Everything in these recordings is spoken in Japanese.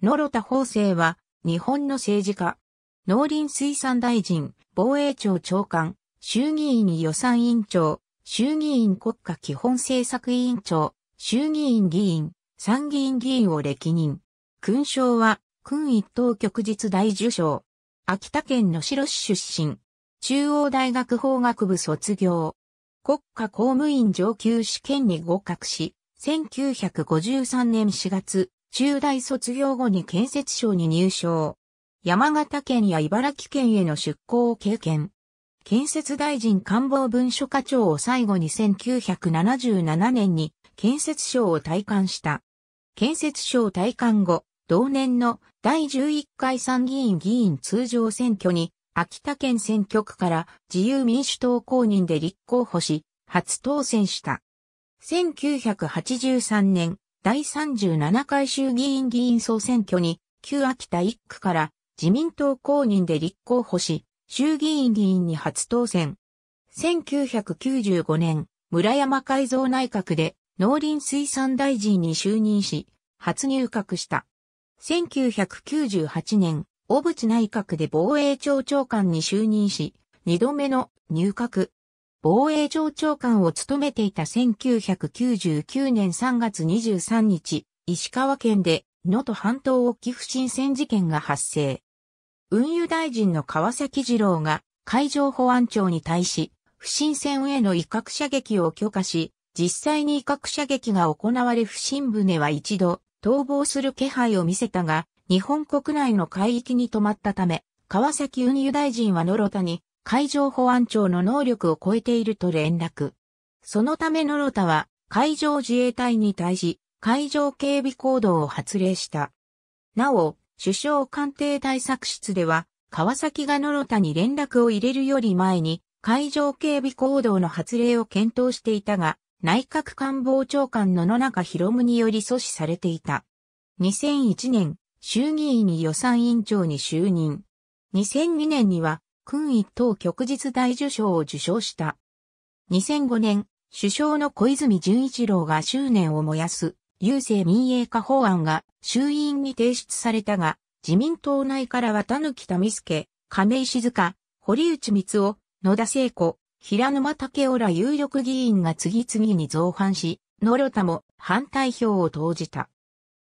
野呂田法政は、日本の政治家、農林水産大臣、防衛庁長官、衆議院予算委員長、衆議院国家基本政策委員長、衆議院議員、参議院議員を歴任。勲章は、勲一等局実大受章。秋田県の城市出身。中央大学法学部卒業。国家公務員上級試験に合格し、1953年4月、中大卒業後に建設省に入省。山形県や茨城県への出向を経験。建設大臣官房文書課長を最後に1977年に建設省を退官した。建設省退官後、同年の第11回参議院議員通常選挙に秋田県選挙区から自由民主党公認で立候補し、初当選した。1983年、第37回衆議院議員総選挙に、旧秋田1区から自民党公認で立候補し、衆議院議員に初当選。1995年、村山改造内閣で農林水産大臣に就任し、初入閣した。1998年、小渕内閣で防衛庁長官に就任し、2度目の入閣。防衛庁長官を務めていた1999年3月23日、石川県で能登半島沖不審船事件が発生。運輸大臣の川崎二郎が海上保安庁に対し、不審船への威嚇射撃を許可し、実際に威嚇射撃が行われ不審船は一度逃亡する気配を見せたが、日本国内の海域に止まったため、川崎運輸大臣は野呂田に海上保安庁の能力を超えていると連絡。そのためノロタは海上自衛隊に対し海上警備行動を発令した。なお、首相官邸対策室では川崎がノロタに連絡を入れるより前に海上警備行動の発令を検討していたが、内閣官房長官の野中博文により阻止されていた。2001年、衆議院に予算委員長に就任。2002年には勲一等旭日大受賞を受賞した。2005年、首相の小泉純一郎が執念を燃やす、郵政民営化法案が衆院に提出されたが、自民党内からは田貫民介、亀井静香、堀内光雄、野田聖子、平沼武雄ら有力議員が次々に造反し、野呂田も反対票を投じた。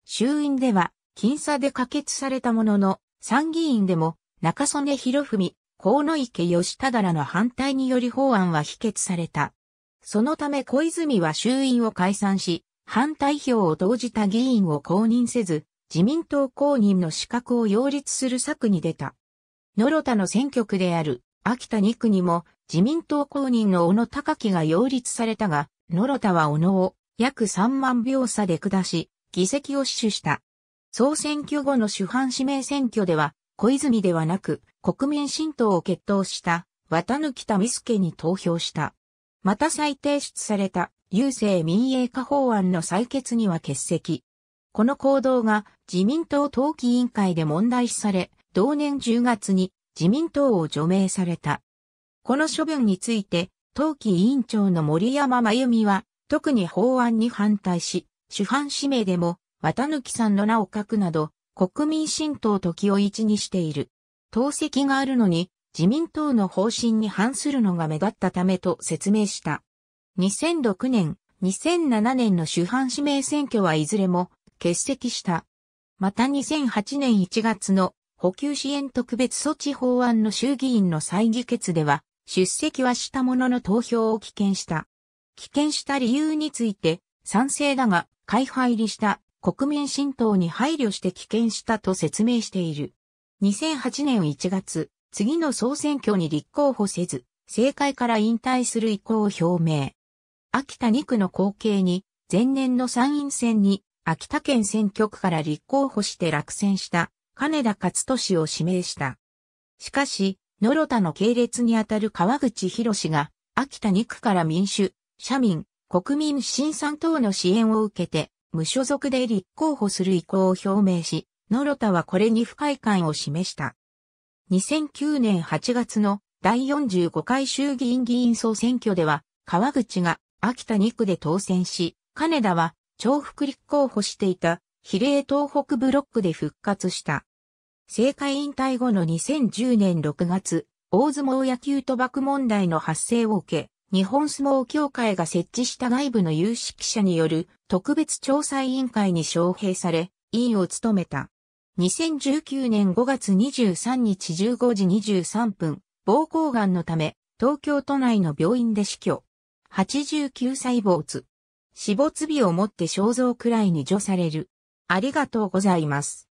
衆院では、僅差で可決されたものの、参議院でも中曽根博文、河野池義忠らの反対により法案は否決された。そのため小泉は衆院を解散し、反対票を投じた議員を公認せず、自民党公認の資格を擁立する策に出た。野呂田の選挙区である秋田2区にも自民党公認の小野高木が擁立されたが、野呂田は小野を約3万票差で下し、議席を死守した。総選挙後の主犯指名選挙では、小泉ではなく、国民新党を決闘した、綿貫民助に投票した。また再提出された、郵政民営化法案の採決には欠席。この行動が自民党党紀委員会で問題視され、同年10月に自民党を除名された。この処分について、党紀委員長の森山真由美は、特に法案に反対し、主犯指名でも、綿貫さんの名を書くなど、国民新党時を一にしている。党籍があるのに、自民党の方針に反するのが目立ったためと説明した。2006年、2007年の主犯指名選挙はいずれも欠席した。また2008年1月の補給支援特別措置法案の衆議院の再議決では、出席はしたものの投票を棄権した。棄権した理由について、賛成だが、会派入りした国民浸透に配慮して棄権したと説明している。2008年1月、次の総選挙に立候補せず、政界から引退する意向を表明。秋田2区の後継に、前年の参院選に、秋田県選挙区から立候補して落選した、金田勝利を指名した。しかし、野呂田の系列にあたる川口博が、秋田2区から民主、社民、国民新3党の支援を受けて、無所属で立候補する意向を表明し、野呂田はこれに不快感を示した。2009年8月の第45回衆議院議員総選挙では、川口が秋田2区で当選し、金田は重複立候補していた比例東北ブロックで復活した。政界引退後の2010年6月、大相撲野球賭博問題の発生を受け、日本相撲協会が設置した外部の有識者による特別調査委員会に招聘され、委員を務めた。2019年5月23日15時23分、膀胱がんのため、東京都内の病院で死去。89歳没。死没日をもって肖像くらいに除される。ありがとうございます。